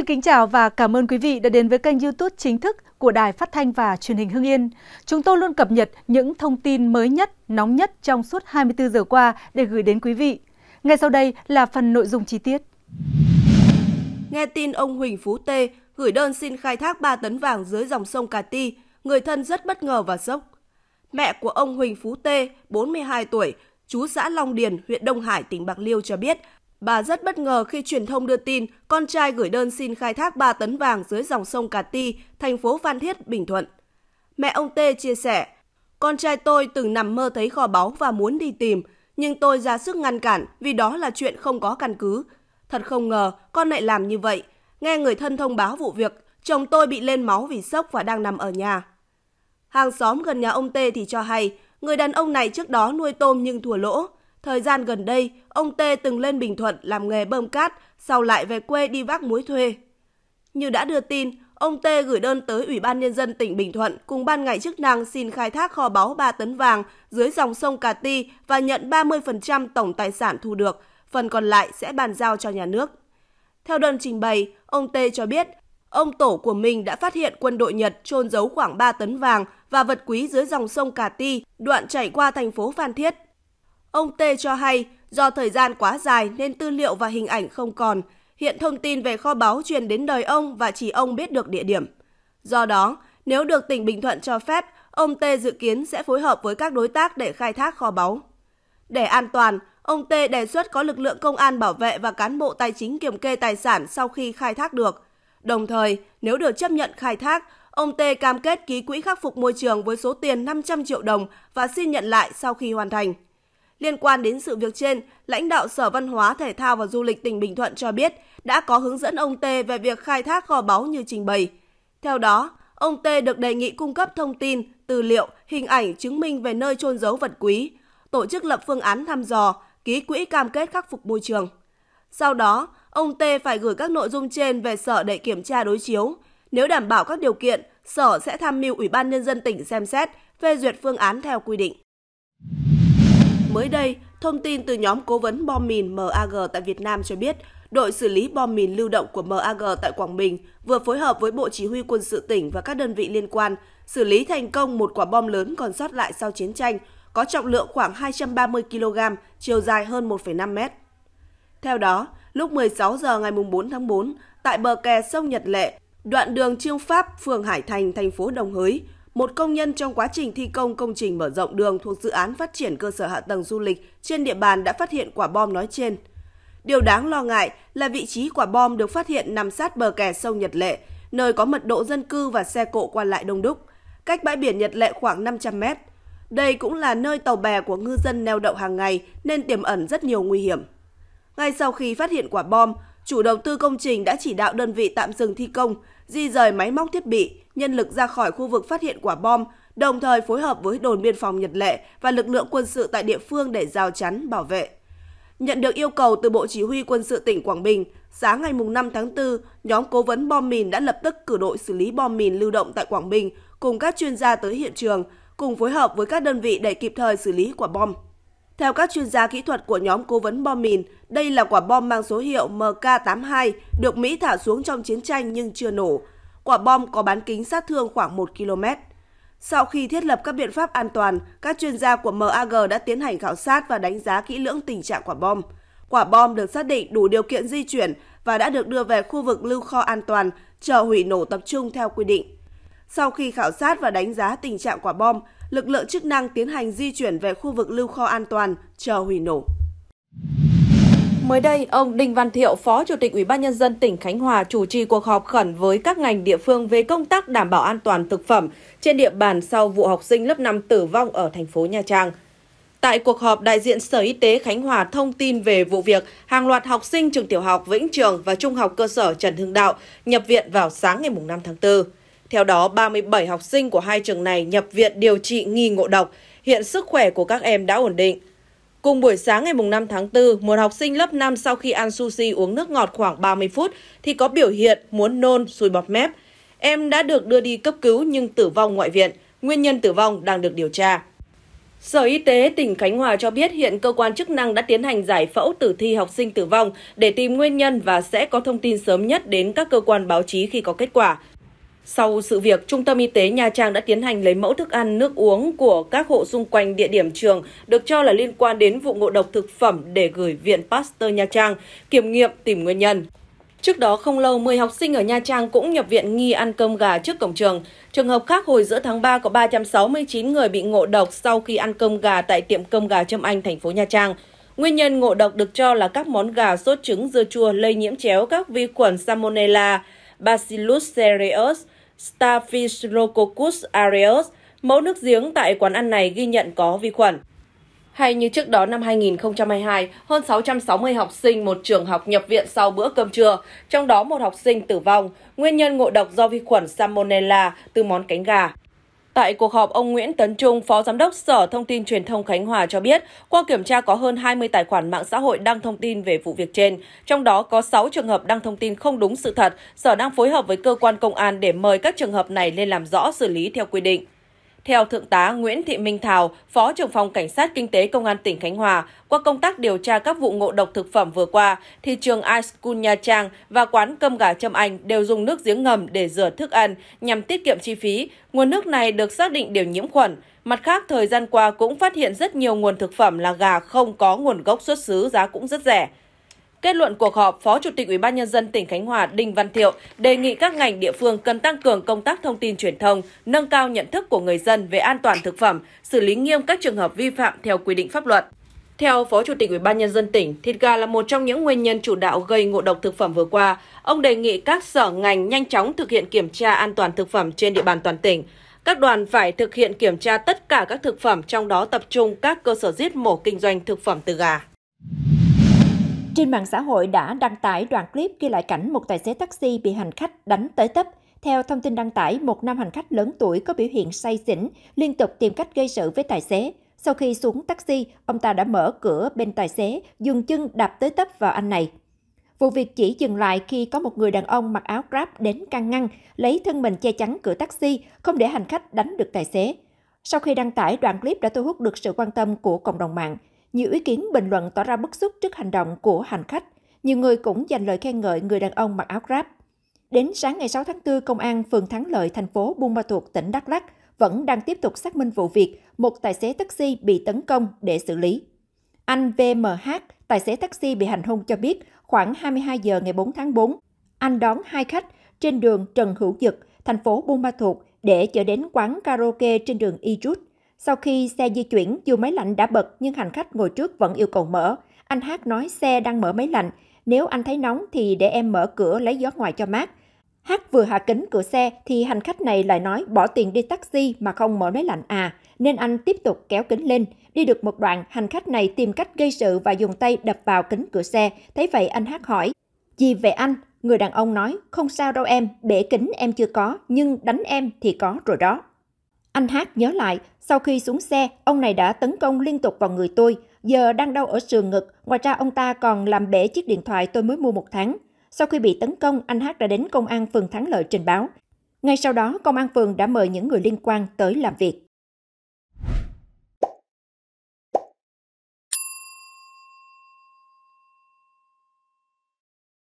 Xin kính chào và cảm ơn quý vị đã đến với kênh YouTube chính thức của Đài Phát thanh và Truyền hình Hưng Yên. Chúng tôi luôn cập nhật những thông tin mới nhất, nóng nhất trong suốt 24 giờ qua để gửi đến quý vị. Ngay sau đây là phần nội dung chi tiết. Nghe tin ông Huỳnh Phú Tê gửi đơn xin khai thác 3 tấn vàng dưới dòng sông Cà Ti, người thân rất bất ngờ và sốc. Mẹ của ông Huỳnh Phú Tê, 42 tuổi, chú xã Long Điền, huyện Đông Hải, tỉnh Bạc Liêu cho biết Bà rất bất ngờ khi truyền thông đưa tin con trai gửi đơn xin khai thác 3 tấn vàng dưới dòng sông Cà Ti, thành phố Phan Thiết, Bình Thuận. Mẹ ông Tê chia sẻ, con trai tôi từng nằm mơ thấy kho báu và muốn đi tìm, nhưng tôi ra sức ngăn cản vì đó là chuyện không có căn cứ. Thật không ngờ con lại làm như vậy. Nghe người thân thông báo vụ việc, chồng tôi bị lên máu vì sốc và đang nằm ở nhà. Hàng xóm gần nhà ông Tê thì cho hay, người đàn ông này trước đó nuôi tôm nhưng thua lỗ, Thời gian gần đây, ông Tê từng lên Bình Thuận làm nghề bơm cát, sau lại về quê đi vác muối thuê. Như đã đưa tin, ông Tê gửi đơn tới Ủy ban Nhân dân tỉnh Bình Thuận cùng ban ngành chức năng xin khai thác kho báu 3 tấn vàng dưới dòng sông Cà Ti và nhận 30% tổng tài sản thu được, phần còn lại sẽ bàn giao cho nhà nước. Theo đơn trình bày, ông Tê cho biết, ông tổ của mình đã phát hiện quân đội Nhật trôn giấu khoảng 3 tấn vàng và vật quý dưới dòng sông Cà Ti, đoạn chảy qua thành phố Phan Thiết, Ông Tê cho hay, do thời gian quá dài nên tư liệu và hình ảnh không còn. Hiện thông tin về kho báu truyền đến đời ông và chỉ ông biết được địa điểm. Do đó, nếu được tỉnh Bình Thuận cho phép, ông Tê dự kiến sẽ phối hợp với các đối tác để khai thác kho báu. Để an toàn, ông Tê đề xuất có lực lượng công an bảo vệ và cán bộ tài chính kiểm kê tài sản sau khi khai thác được. Đồng thời, nếu được chấp nhận khai thác, ông Tê cam kết ký quỹ khắc phục môi trường với số tiền 500 triệu đồng và xin nhận lại sau khi hoàn thành. Liên quan đến sự việc trên, lãnh đạo Sở Văn hóa, Thể thao và Du lịch tỉnh Bình Thuận cho biết đã có hướng dẫn ông T về việc khai thác kho báu như trình bày. Theo đó, ông T được đề nghị cung cấp thông tin, tư liệu, hình ảnh chứng minh về nơi trôn giấu vật quý, tổ chức lập phương án thăm dò, ký quỹ cam kết khắc phục môi trường. Sau đó, ông T phải gửi các nội dung trên về sở để kiểm tra đối chiếu. Nếu đảm bảo các điều kiện, sở sẽ tham mưu Ủy ban Nhân dân tỉnh xem xét, phê duyệt phương án theo quy định. Mới đây, thông tin từ nhóm cố vấn bom mìn MAG tại Việt Nam cho biết, đội xử lý bom mìn lưu động của MAG tại Quảng Bình vừa phối hợp với Bộ Chỉ huy quân sự tỉnh và các đơn vị liên quan xử lý thành công một quả bom lớn còn sót lại sau chiến tranh, có trọng lượng khoảng 230 kg, chiều dài hơn 1,5 mét. Theo đó, lúc 16 giờ ngày 4 tháng 4, tại bờ kè sông Nhật Lệ, đoạn đường Trương Pháp, phường Hải Thành, thành phố Đồng Hới, một công nhân trong quá trình thi công công trình mở rộng đường thuộc dự án phát triển cơ sở hạ tầng du lịch trên địa bàn đã phát hiện quả bom nói trên. Điều đáng lo ngại là vị trí quả bom được phát hiện nằm sát bờ kè sông Nhật Lệ, nơi có mật độ dân cư và xe cộ qua lại đông đúc, cách bãi biển Nhật Lệ khoảng 500 mét. Đây cũng là nơi tàu bè của ngư dân neo đậu hàng ngày nên tiềm ẩn rất nhiều nguy hiểm. Ngay sau khi phát hiện quả bom, chủ đầu tư công trình đã chỉ đạo đơn vị tạm dừng thi công, di rời máy móc thiết bị, nhân lực ra khỏi khu vực phát hiện quả bom, đồng thời phối hợp với đồn biên phòng Nhật Lệ và lực lượng quân sự tại địa phương để rào chắn, bảo vệ. Nhận được yêu cầu từ Bộ Chỉ huy Quân sự tỉnh Quảng Bình, sáng ngày 5 tháng 4, nhóm cố vấn bom mìn đã lập tức cử đội xử lý bom mìn lưu động tại Quảng Bình cùng các chuyên gia tới hiện trường, cùng phối hợp với các đơn vị để kịp thời xử lý quả bom. Theo các chuyên gia kỹ thuật của nhóm cố vấn bom mìn, đây là quả bom mang số hiệu MK82 được Mỹ thả xuống trong chiến tranh nhưng chưa nổ. Quả bom có bán kính sát thương khoảng 1 km. Sau khi thiết lập các biện pháp an toàn, các chuyên gia của MAG đã tiến hành khảo sát và đánh giá kỹ lưỡng tình trạng quả bom. Quả bom được xác định đủ điều kiện di chuyển và đã được đưa về khu vực lưu kho an toàn, chờ hủy nổ tập trung theo quy định. Sau khi khảo sát và đánh giá tình trạng quả bom, lực lượng chức năng tiến hành di chuyển về khu vực lưu kho an toàn chờ hủy nổ. Mới đây, ông Đinh Văn Thiệu, Phó Chủ tịch Ủy ban nhân dân tỉnh Khánh Hòa chủ trì cuộc họp khẩn với các ngành địa phương về công tác đảm bảo an toàn thực phẩm trên địa bàn sau vụ học sinh lớp 5 tử vong ở thành phố Nha Trang. Tại cuộc họp, đại diện Sở Y tế Khánh Hòa thông tin về vụ việc hàng loạt học sinh trường tiểu học Vĩnh Trường và trung học cơ sở Trần Hưng Đạo nhập viện vào sáng ngày 5 tháng 4. Theo đó, 37 học sinh của hai trường này nhập viện điều trị nghi ngộ độc. Hiện sức khỏe của các em đã ổn định. Cùng buổi sáng ngày 5 tháng 4, một học sinh lớp 5 sau khi ăn sushi uống nước ngọt khoảng 30 phút thì có biểu hiện muốn nôn, sùi bọt mép. Em đã được đưa đi cấp cứu nhưng tử vong ngoại viện. Nguyên nhân tử vong đang được điều tra. Sở Y tế tỉnh Khánh Hòa cho biết hiện cơ quan chức năng đã tiến hành giải phẫu tử thi học sinh tử vong để tìm nguyên nhân và sẽ có thông tin sớm nhất đến các cơ quan báo chí khi có kết quả. Sau sự việc, Trung tâm Y tế Nha Trang đã tiến hành lấy mẫu thức ăn, nước uống của các hộ xung quanh địa điểm trường được cho là liên quan đến vụ ngộ độc thực phẩm để gửi Viện Pasteur Nha Trang kiểm nghiệm tìm nguyên nhân. Trước đó không lâu, 10 học sinh ở Nha Trang cũng nhập viện nghi ăn cơm gà trước cổng trường. Trường hợp khác hồi giữa tháng 3 có 369 người bị ngộ độc sau khi ăn cơm gà tại tiệm cơm gà Trâm Anh, thành phố Nha Trang. Nguyên nhân ngộ độc được cho là các món gà sốt trứng dưa chua lây nhiễm chéo các vi khuẩn Salmonella, Bacillus cereus, Staphylococcus aureus, mẫu nước giếng tại quán ăn này ghi nhận có vi khuẩn. Hay như trước đó năm 2022, hơn 660 học sinh một trường học nhập viện sau bữa cơm trưa, trong đó một học sinh tử vong, nguyên nhân ngộ độc do vi khuẩn Salmonella từ món cánh gà. Tại cuộc họp, ông Nguyễn Tấn Trung, Phó Giám đốc Sở Thông tin Truyền thông Khánh Hòa cho biết, qua kiểm tra có hơn 20 tài khoản mạng xã hội đăng thông tin về vụ việc trên, trong đó có 6 trường hợp đăng thông tin không đúng sự thật. Sở đang phối hợp với cơ quan công an để mời các trường hợp này lên làm rõ xử lý theo quy định. Theo Thượng tá Nguyễn Thị Minh Thảo, Phó trưởng phòng Cảnh sát Kinh tế Công an tỉnh Khánh Hòa, qua công tác điều tra các vụ ngộ độc thực phẩm vừa qua, thì trường Ice Iskun Nha Trang và quán cơm gà Trâm Anh đều dùng nước giếng ngầm để rửa thức ăn nhằm tiết kiệm chi phí. Nguồn nước này được xác định đều nhiễm khuẩn. Mặt khác, thời gian qua cũng phát hiện rất nhiều nguồn thực phẩm là gà không có nguồn gốc xuất xứ giá cũng rất rẻ. Kết luận cuộc họp, Phó Chủ tịch Ủy ban nhân dân tỉnh Khánh Hòa Đinh Văn Thiệu đề nghị các ngành địa phương cần tăng cường công tác thông tin truyền thông, nâng cao nhận thức của người dân về an toàn thực phẩm, xử lý nghiêm các trường hợp vi phạm theo quy định pháp luật. Theo Phó Chủ tịch Ủy ban nhân dân tỉnh, thịt gà là một trong những nguyên nhân chủ đạo gây ngộ độc thực phẩm vừa qua. Ông đề nghị các sở ngành nhanh chóng thực hiện kiểm tra an toàn thực phẩm trên địa bàn toàn tỉnh. Các đoàn phải thực hiện kiểm tra tất cả các thực phẩm, trong đó tập trung các cơ sở giết mổ kinh doanh thực phẩm từ gà. Trên mạng xã hội đã đăng tải đoạn clip ghi lại cảnh một tài xế taxi bị hành khách đánh tới tấp. Theo thông tin đăng tải, một nam hành khách lớn tuổi có biểu hiện say xỉn, liên tục tìm cách gây sự với tài xế. Sau khi xuống taxi, ông ta đã mở cửa bên tài xế, dùng chân đạp tới tấp vào anh này. Vụ việc chỉ dừng lại khi có một người đàn ông mặc áo Grab đến can ngăn, lấy thân mình che chắn cửa taxi, không để hành khách đánh được tài xế. Sau khi đăng tải, đoạn clip đã thu hút được sự quan tâm của cộng đồng mạng. Nhiều ý kiến bình luận tỏ ra bức xúc trước hành động của hành khách. Nhiều người cũng dành lời khen ngợi người đàn ông mặc áo Grab. Đến sáng ngày 6 tháng 4, Công an phường Thắng Lợi, thành phố Buôn Ma Thuột, tỉnh Đắk Lắk vẫn đang tiếp tục xác minh vụ việc một tài xế taxi bị tấn công để xử lý. Anh VMH, tài xế taxi bị hành hung cho biết khoảng 22 giờ ngày 4 tháng 4, anh đón hai khách trên đường Trần Hữu Dực, thành phố Buôn Ma Thuột để chở đến quán karaoke trên đường Y Trút. Sau khi xe di chuyển, dù máy lạnh đã bật nhưng hành khách ngồi trước vẫn yêu cầu mở. Anh Hát nói xe đang mở máy lạnh, nếu anh thấy nóng thì để em mở cửa lấy gió ngoài cho mát. Hát vừa hạ kính cửa xe thì hành khách này lại nói bỏ tiền đi taxi mà không mở máy lạnh à, nên anh tiếp tục kéo kính lên. Đi được một đoạn, hành khách này tìm cách gây sự và dùng tay đập vào kính cửa xe. Thấy vậy anh Hát hỏi, gì về anh? Người đàn ông nói, không sao đâu em, bể kính em chưa có, nhưng đánh em thì có rồi đó. Anh Hát nhớ lại, sau khi xuống xe, ông này đã tấn công liên tục vào người tôi. Giờ đang đau ở sườn ngực, ngoài ra ông ta còn làm bể chiếc điện thoại tôi mới mua một tháng. Sau khi bị tấn công, anh Hát đã đến công an phường Thắng Lợi trình báo. Ngay sau đó, công an phường đã mời những người liên quan tới làm việc.